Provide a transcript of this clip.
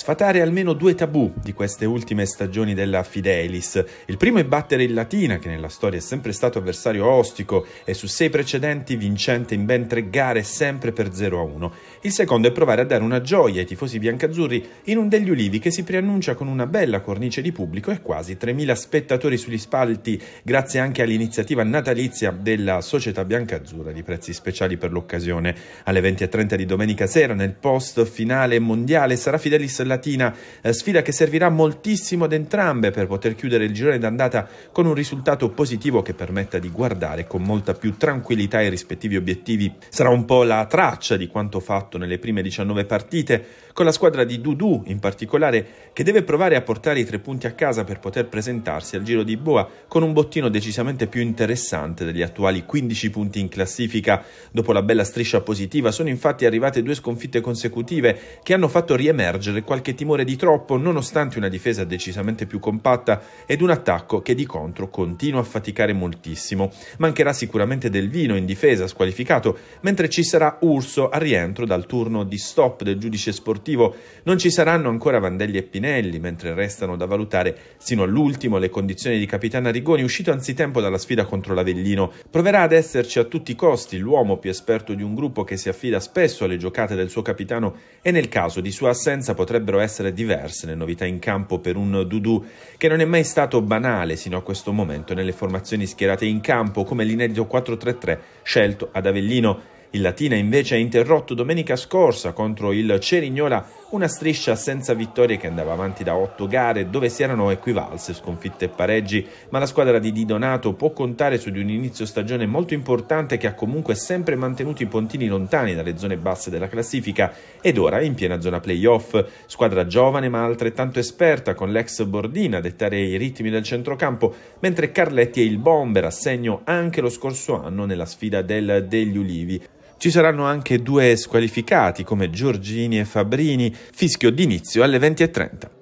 sfatare almeno due tabù di queste ultime stagioni della Fidelis. Il primo è battere il Latina, che nella storia è sempre stato avversario ostico e su sei precedenti vincente in ben tre gare, sempre per 0-1. Il secondo è provare a dare una gioia ai tifosi biancazzurri in un degli ulivi che si preannuncia con una bella cornice di pubblico e quasi 3.000 spettatori sugli spalti, grazie anche all'iniziativa natalizia della Società Biancazzurra di prezzi speciali per l'occasione. Alle 20.30 di domenica sera, nel post finale mondiale, sarà Fidelis Latina, eh, sfida che servirà moltissimo ad entrambe per poter chiudere il girone d'andata con un risultato positivo che permetta di guardare con molta più tranquillità i rispettivi obiettivi. Sarà un po' la traccia di quanto fatto nelle prime 19 partite, con la squadra di Dudu in particolare che deve provare a portare i tre punti a casa per poter presentarsi al giro di Boa con un bottino decisamente più interessante degli attuali 15 punti in classifica. Dopo la bella striscia positiva sono infatti arrivate due sconfitte consecutive che hanno fatto riemergere qualche timore di troppo nonostante una difesa decisamente più compatta ed un attacco che di contro continua a faticare moltissimo. Mancherà sicuramente del vino in difesa squalificato mentre ci sarà Urso a rientro dal turno di stop del giudice sportivo sportivo non ci saranno ancora Vandelli e Pinelli, mentre restano da valutare sino all'ultimo le condizioni di Capitano Rigoni, uscito anzitempo dalla sfida contro l'Avellino. Proverà ad esserci a tutti i costi l'uomo più esperto di un gruppo che si affida spesso alle giocate del suo capitano e nel caso di sua assenza potrebbero essere diverse le novità in campo per un Dudu che non è mai stato banale sino a questo momento nelle formazioni schierate in campo come l'inedito 4-3-3 scelto ad Avellino. Il Latina invece ha interrotto domenica scorsa contro il Cerignola una striscia senza vittorie che andava avanti da otto gare dove si erano equivalse sconfitte e pareggi, ma la squadra di Di Donato può contare su di un inizio stagione molto importante che ha comunque sempre mantenuto i pontini lontani dalle zone basse della classifica ed ora in piena zona playoff, squadra giovane ma altrettanto esperta con l'ex Bordina a dettare i ritmi del centrocampo, mentre Carletti è il bomber a segno anche lo scorso anno nella sfida del degli Ulivi. Ci saranno anche due squalificati come Giorgini e Fabrini, fischio d'inizio alle 20.30.